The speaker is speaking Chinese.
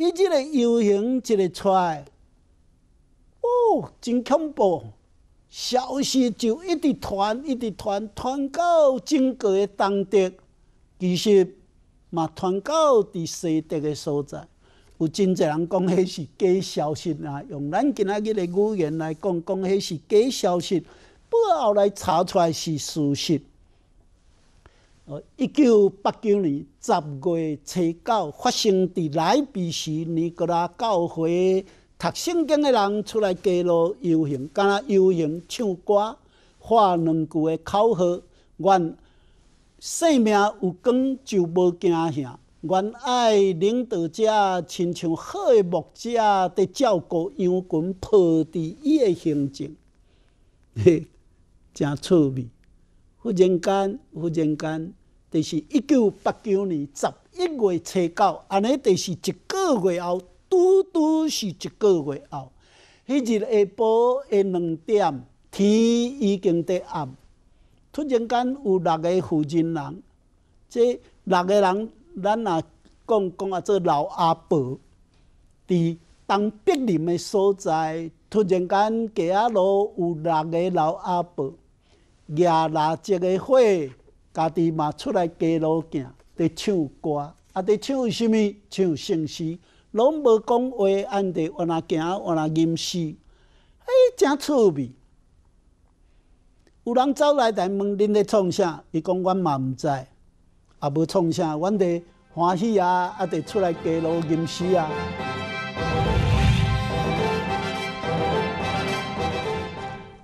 伊即个游行，即个出，来，哦，真恐怖！消息就一直传，一直传，传到整个的东德，其实嘛，传到伫西德的所在，有真侪人讲迄是假消息啊。用咱今仔日的语言来讲，讲迄是假消息，不后来查出来是事实。一九八九年十月初九，发生伫莱比锡尼格拉教会读圣经的人出来街路游行，敢若游行、唱歌、喊两句的口号：，愿生命有光就无惊吓；，愿爱领导者，亲像好的牧者伫照顾羊群，陪伫伊的行程。嘿，真趣味。忽然间，忽然间，就是一九八九年十一月初九，安尼，就是一个月后，拄拄是一个月后。迄日下晡的两点，天已经得暗。突然间，有六个福建人，即六个人，咱也讲讲啊，做老阿伯。伫东北林的所在，突然间，街仔路有六个老阿伯。拿那一个火，家己嘛出来街路行，伫唱歌，啊伫唱啥物？唱圣诗，拢无讲话，按地往那行，往那吟诗，哎，真趣味。有人走来在问恁咧创啥，伊讲阮嘛毋知，也无创啥，阮伫欢喜啊，啊伫出来街路吟诗啊。